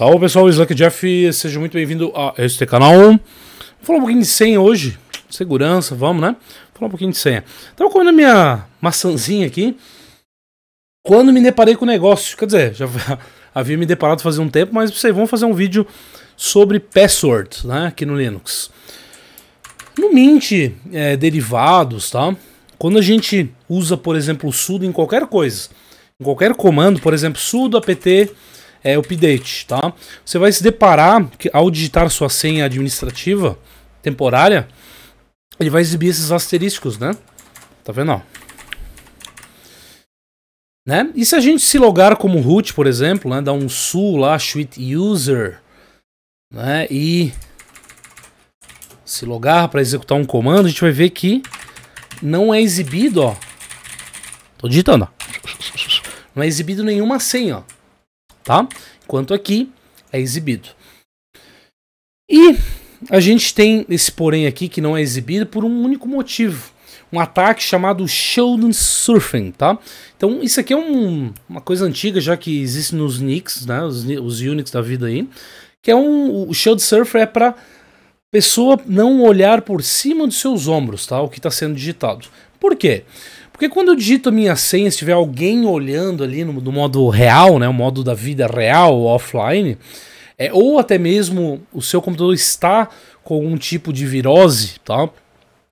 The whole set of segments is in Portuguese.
Salve pessoal, Slack Jeff, seja muito bem-vindo a este canal. Vou falar um pouquinho de senha hoje, segurança, vamos né? Vou falar um pouquinho de senha. Tava comendo a minha maçãzinha aqui quando me deparei com o negócio. Quer dizer, já havia me deparado fazia um tempo, mas vocês vão fazer um vídeo sobre passwords, né? Aqui no Linux. No Mint, é, derivados, tá? Quando a gente usa, por exemplo, sudo em qualquer coisa, em qualquer comando, por exemplo, sudo apt é, update, tá? Você vai se deparar que ao digitar sua senha administrativa temporária, ele vai exibir esses asterísticos, né? Tá vendo? Ó. Né? E se a gente se logar como root, por exemplo, né? Dá um su lá, suite user, né? E se logar para executar um comando, a gente vai ver que não é exibido, ó. Tô digitando, ó. Não é exibido nenhuma senha, ó tá? Enquanto aqui é exibido. E a gente tem esse porém aqui que não é exibido por um único motivo. Um ataque chamado Shoulder Surfing, tá? Então isso aqui é um, uma coisa antiga já que existe nos Nicks, né? Os, os Unix da vida aí. Que é um... O Shoulder Surfer é para pessoa não olhar por cima dos seus ombros, tá? O que está sendo digitado. Por quê? Porque quando eu digito a minha senha, se tiver alguém olhando ali no, no modo real, né, o modo da vida real, offline, é, ou até mesmo o seu computador está com algum tipo de virose, tá?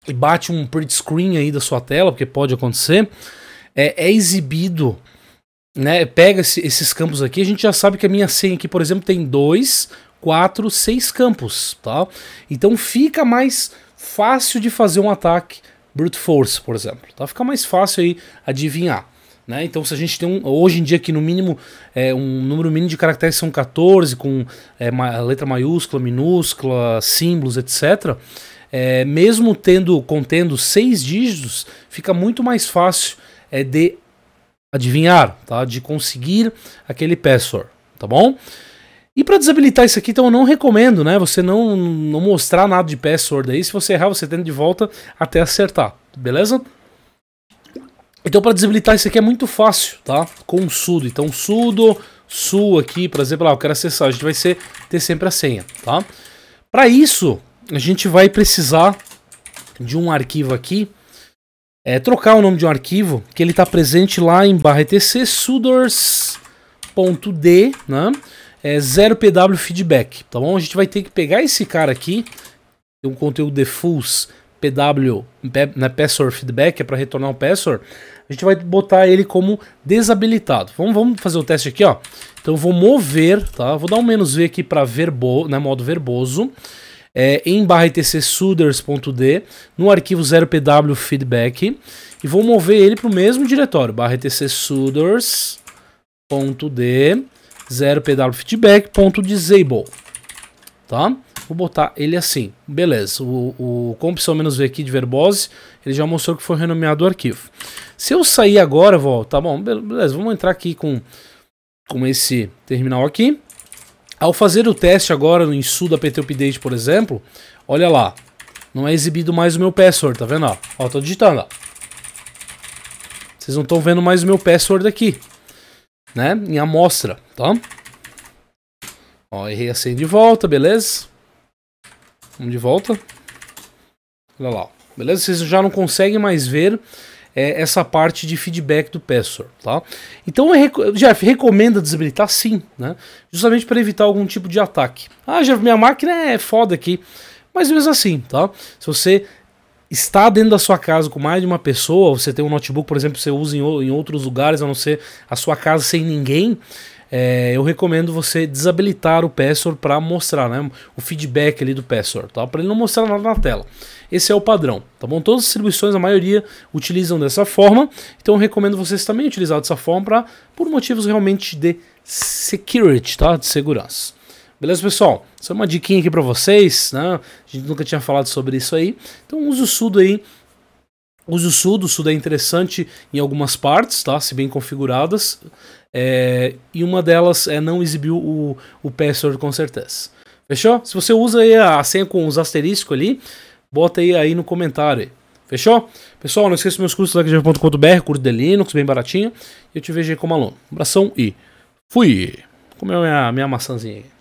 E bate um print screen aí da sua tela, porque pode acontecer, é, é exibido, né? Pega esse, esses campos aqui, a gente já sabe que a minha senha aqui, por exemplo, tem dois, quatro, seis campos, tá? Então fica mais fácil de fazer um ataque brute force, por exemplo. Tá? Fica mais fácil aí adivinhar. Né? Então, se a gente tem um, hoje em dia que no mínimo é, um número mínimo de caracteres são 14, com é, ma letra maiúscula, minúscula, símbolos, etc. É, mesmo tendo contendo seis dígitos, fica muito mais fácil é, de adivinhar, tá? de conseguir aquele password, tá bom? E para desabilitar isso aqui, então eu não recomendo, né? Você não, não mostrar nada de password aí. Se você errar, você tenta de volta até acertar, beleza? Então para desabilitar isso aqui é muito fácil, tá? Com sudo. Então sudo, su aqui, por exemplo, lá, ah, eu quero acessar. A gente vai ser, ter sempre a senha, tá? Para isso, a gente vai precisar de um arquivo aqui. É, trocar o nome de um arquivo, que ele está presente lá em barra etc sudors.d, né? é 0PW Feedback, tá bom? A gente vai ter que pegar esse cara aqui, tem um conteúdo de fulls PW, né, Password Feedback, é para retornar um password, a gente vai botar ele como desabilitado. Vamos, vamos fazer o teste aqui, ó. Então eu vou mover, tá? Vou dar um menos V aqui para verbo, né, modo verboso, é, em barra etc suders.d, no arquivo 0pw feedback, e vou mover ele para o mesmo diretório, barra etc suders.d, zero pedal feedback ponto disable, tá? Vou botar ele assim, beleza. O, o compsão-v aqui de verbose, ele já mostrou que foi renomeado o arquivo. Se eu sair agora, vou, tá bom, beleza, vamos entrar aqui com, com esse terminal aqui. Ao fazer o teste agora no insu da PT Update, por exemplo, olha lá, não é exibido mais o meu password, tá vendo? Ó, ó tô digitando, ó. Vocês não estão vendo mais o meu password aqui né, em amostra, tá? Ó, errei a assim senha de volta, beleza? Vamos de volta. Olha lá, beleza? Vocês já não conseguem mais ver é, essa parte de feedback do password, tá? Então, Jeff, recomenda desabilitar sim, né? Justamente para evitar algum tipo de ataque. Ah, Jeff, minha máquina é foda aqui. Mas mesmo assim, tá? Se você estar dentro da sua casa com mais de uma pessoa, você tem um notebook, por exemplo, você usa em, em outros lugares, a não ser a sua casa sem ninguém, é, eu recomendo você desabilitar o password para mostrar né, o feedback ali do password, tá? para ele não mostrar nada na tela. Esse é o padrão, tá bom? Todas as distribuições, a maioria, utilizam dessa forma, então eu recomendo vocês também utilizar dessa forma pra, por motivos realmente de security, tá? de segurança. Beleza, pessoal? Só uma diquinha aqui para vocês, né? A gente nunca tinha falado sobre isso aí. Então use o sudo aí Use o sudo, o sudo é interessante em algumas partes, tá? Se bem configuradas. É, e uma delas é não exibir o, o password com certeza. Fechou? Se você usa aí a senha com os asteriscos ali, bota aí, aí no comentário. Fechou? Pessoal, não esqueça meus cursos lá que curso de Linux, bem baratinho. E eu te vejo aí como aluno. Um abração e fui! Comeu minha, minha maçãzinha aí.